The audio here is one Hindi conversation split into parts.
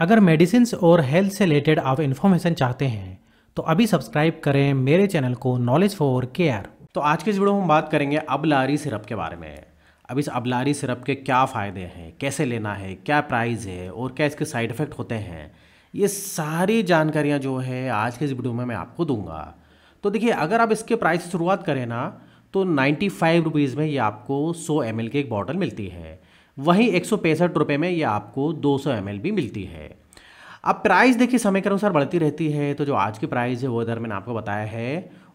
अगर मेडिसिन और हेल्थ से रिलेटेड आप इन्फॉर्मेशन चाहते हैं तो अभी सब्सक्राइब करें मेरे चैनल को नॉलेज फॉर केयर तो आज के इस वीडियो में हम बात करेंगे अबलारी सिरप के बारे में अब इस अबलारी सिरप के क्या फ़ायदे हैं कैसे लेना है क्या प्राइस है और क्या इसके साइड इफ़ेक्ट होते हैं ये सारी जानकारियाँ जो है आज के इस वीडियो में मैं आपको दूंगा तो देखिए अगर आप इसके प्राइस शुरुआत करें ना तो नाइन्टी फाइव रुपीज़ में ये आपको सौ एम की एक बॉटल मिलती है वहीं एक सौ में ये आपको 200 सौ भी मिलती है अब प्राइस देखिए समय के अनुसार बढ़ती रहती है तो जो आज की प्राइस है वो इधर मैंने आपको बताया है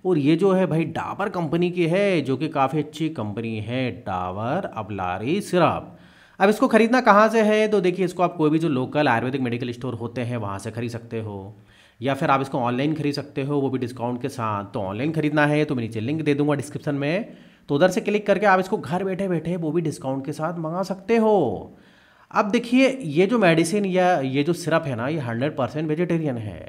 और ये जो है भाई डाबर कंपनी की है जो कि काफ़ी अच्छी कंपनी है डाबर अबलारी सिरप अब इसको ख़रीदना कहाँ से है तो देखिए इसको आप कोई भी जो लोकल आयुर्वेदिक मेडिकल स्टोर होते हैं वहाँ से ख़रीद सकते हो या फिर आप इसको ऑनलाइन खरीद सकते हो वो भी डिस्काउंट के साथ तो ऑनलाइन खरीदना है तो मैं नीचे लिंक दे दूंगा डिस्क्रिप्शन में तो उधर से क्लिक करके आप इसको घर बैठे बैठे वो भी डिस्काउंट के साथ मंगा सकते हो अब देखिए ये जो मेडिसिन या ये जो सिरप है ना ये हंड्रेड परसेंट वेजिटेरियन है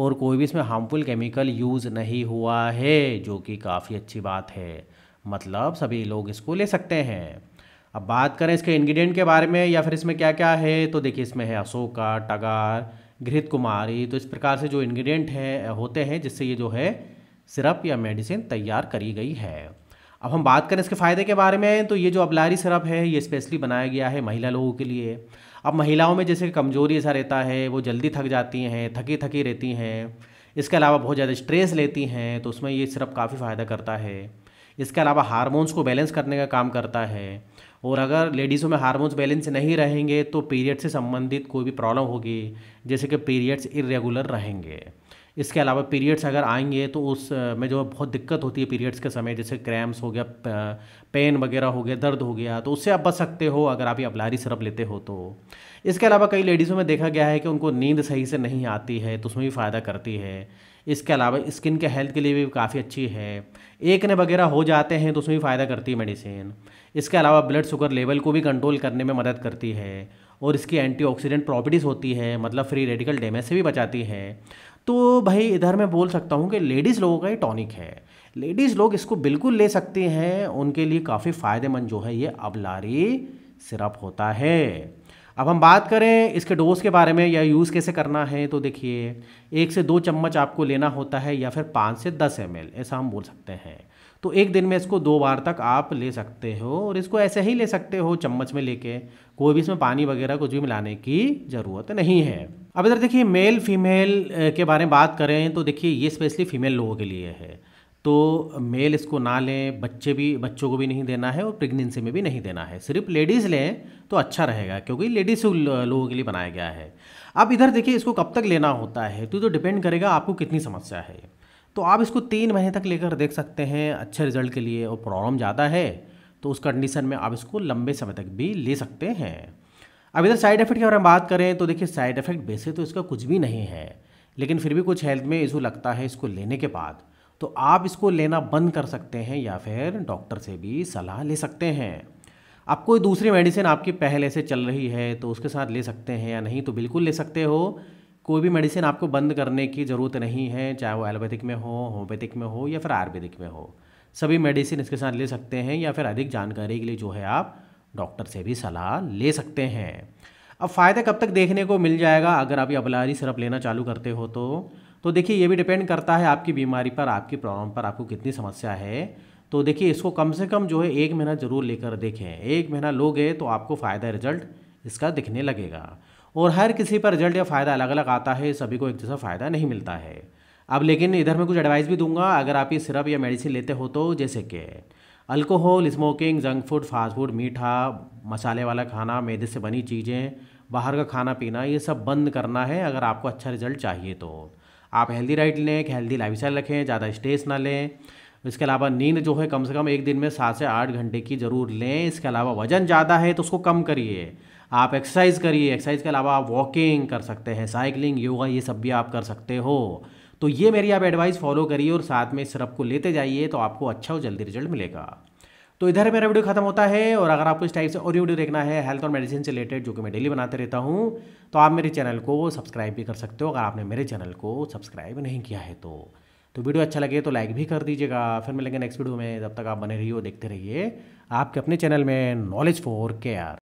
और कोई भी इसमें हार्मफुल केमिकल यूज़ नहीं हुआ है जो कि काफ़ी अच्छी बात है मतलब सभी लोग इसको ले सकते हैं अब बात करें इसके इंग्रेडिएंट के बारे में या फिर इसमें क्या क्या है तो देखिए इसमें है अशोका टगार घृत कुमारी तो इस प्रकार से जो इंग्रेडिएंट हैं होते हैं जिससे ये जो है सिरप या मेडिसिन तैयार करी गई है अब हम बात करें इसके फ़ायदे के बारे में तो ये जो अबलारी सिरप है ये स्पेशली बनाया गया है महिला लोगों के लिए अब महिलाओं में जैसे कमज़ोरी ऐसा रहता है वो जल्दी थक जाती हैं थकी थकी रहती हैं इसके अलावा बहुत ज़्यादा स्ट्रेस लेती हैं तो उसमें ये सिरप काफ़ी फ़ायदा करता है इसके अलावा हारमोन्स को बैलेंस करने का काम करता है और अगर लेडीज़ों में हारमोन्स बैलेंस नहीं रहेंगे तो पीरियड से संबंधित कोई भी प्रॉब्लम होगी जैसे कि पीरियड्स इरेगुलर रहेंगे इसके अलावा पीरियड्स अगर आएंगे तो उस में जो बहुत दिक्कत होती है पीरियड्स के समय जैसे क्रैम्स हो गया पेन वगैरह हो गया दर्द हो गया तो उससे आप बच सकते हो अगर आप ये अबलारी सिरप लेते हो तो इसके अलावा कई लेडीज़ों में देखा गया है कि उनको नींद सही से नहीं आती है तो उसमें भी फ़ायदा करती है इसके अलावा स्किन के हेल्थ के लिए भी काफ़ी अच्छी है एक ने वगैरह हो जाते हैं तो उसमें भी फ़ायदा करती है मेडिसिन इसके अलावा ब्लड शुगर लेवल को भी कंट्रोल करने में मदद करती है और इसकी एंटीऑक्सीडेंट प्रॉपर्टीज़ होती है मतलब फ्री रेडिकल डैमेज से भी बचाती है तो भाई इधर मैं बोल सकता हूँ कि लेडीज़ लोगों का ये टॉनिक है लेडीज़ लोग इसको बिल्कुल ले सकते हैं उनके लिए काफ़ी फ़ायदेमंद जो है ये अबलारी सिरप होता है अब हम बात करें इसके डोज़ के बारे में या यूज़ कैसे करना है तो देखिए एक से दो चम्मच आपको लेना होता है या फिर पाँच से दस एम ऐसा हम बोल सकते हैं तो एक दिन में इसको दो बार तक आप ले सकते हो और इसको ऐसे ही ले सकते हो चम्मच में लेके कोई भी इसमें पानी वगैरह कुछ भी मिलाने की ज़रूरत नहीं है अब इधर देखिए मेल फीमेल के बारे में बात करें तो देखिए ये स्पेशली फीमेल लोगों के लिए है तो मेल इसको ना लें बच्चे भी बच्चों को भी नहीं देना है और प्रेगनेंसी में भी नहीं देना है सिर्फ लेडीज़ लें तो अच्छा रहेगा क्योंकि लेडीज़ लोगों के लिए बनाया गया है अब इधर देखिए इसको कब तक लेना होता है तो डिपेंड तो करेगा आपको कितनी समस्या है तो आप इसको तीन महीने तक लेकर देख सकते हैं अच्छे रिजल्ट के लिए और प्रॉब्लम ज़्यादा है तो उस कंडीशन में आप इसको लंबे समय तक भी ले सकते हैं अब इधर साइड इफेक्ट की अगर हम बात करें तो देखिए साइड इफेक्ट वैसे तो इसका कुछ भी नहीं है लेकिन फिर भी कुछ हेल्थ में इशू लगता है इसको लेने के बाद तो आप इसको लेना बंद कर सकते हैं या फिर डॉक्टर से भी सलाह ले सकते हैं आप कोई दूसरी मेडिसिन आपकी पहले से चल रही है तो उसके साथ ले सकते हैं या नहीं तो बिल्कुल ले सकते हो कोई भी मेडिसिन आपको बंद करने की ज़रूरत नहीं है चाहे वो एलोपैथिक में हो होम्योपैथिक में हो या फिर आयुर्वेदिक में हो सभी मेडिसिन इसके साथ ले सकते हैं या फिर अधिक जानकारी के लिए जो है आप डॉक्टर से भी सलाह ले सकते हैं अब फ़ायदा कब तक देखने को मिल जाएगा अगर आप ये अबलारी सिरप लेना चालू करते हो तो तो देखिए ये भी डिपेंड करता है आपकी बीमारी पर आपकी प्रॉब्लम पर आपको कितनी समस्या है तो देखिए इसको कम से कम जो है एक महीना ज़रूर लेकर देखें एक महीना लोगे तो आपको फ़ायदा रिजल्ट इसका दिखने लगेगा और हर किसी पर रिजल्ट या फ़ायदा अलग अलग आता है सभी को एक जैसा फ़ायदा नहीं मिलता है अब लेकिन इधर मैं कुछ एडवाइस भी दूंगा अगर आप ये सिरप या मेडिसिन लेते हो तो जैसे कि alcohol smoking junk food fast food मीठा मसाले वाला खाना मैदे से बनी चीज़ें बाहर का खाना पीना ये सब बंद करना है अगर आपको अच्छा रिजल्ट चाहिए तो आप हेल्दी डाइट लें एक हेल्दी लाइफ स्टाइल रखें ज़्यादा स्ट्रेस ना लें इसके अलावा नींद जो है कम से कम एक दिन में सात से आठ घंटे की ज़रूर लें इसके अलावा वजन ज़्यादा है तो उसको कम करिए आप एक्सरसाइज करिए एक्सरसाइज के अलावा आप वॉकिंग कर सकते हैं साइकिलिंग योगा ये सब भी आप कर सकते हो तो ये मेरी आप एडवाइस फॉलो करिए और साथ में सिरप को लेते जाइए तो आपको अच्छा और जल्दी रिजल्ट मिलेगा तो इधर मेरा वीडियो खत्म होता है और अगर आपको इस टाइप से और वीडियो देखना है हेल्थ और मेडिसिन से रिलेटेड जो कि मैं डेली बनाते रहता हूँ तो आप मेरे चैनल को सब्सक्राइब भी कर सकते हो अगर आपने मेरे चैनल को सब्सक्राइब नहीं किया है तो तो वीडियो अच्छा लगे तो लाइक भी कर दीजिएगा फिर मिलेंगे नेक्स्ट वीडियो में तब तक आप बने रहिए देखते रहिए आपके अपने चैनल में नॉलेज फॉर केयर